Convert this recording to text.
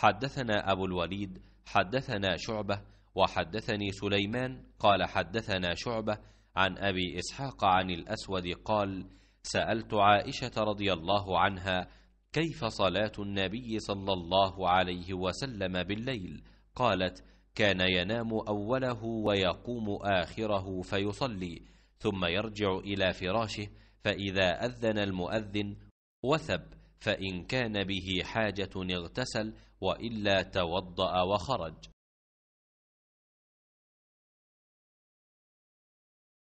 حدثنا أبو الوليد حدثنا شعبة وحدثني سليمان قال حدثنا شعبة عن أبي إسحاق عن الأسود قال سألت عائشة رضي الله عنها كيف صلاة النبي صلى الله عليه وسلم بالليل قالت كان ينام أوله ويقوم آخره فيصلي ثم يرجع إلى فراشه فإذا أذن المؤذن وثب فإن كان به حاجة اغتسل وإلا توضأ وخرج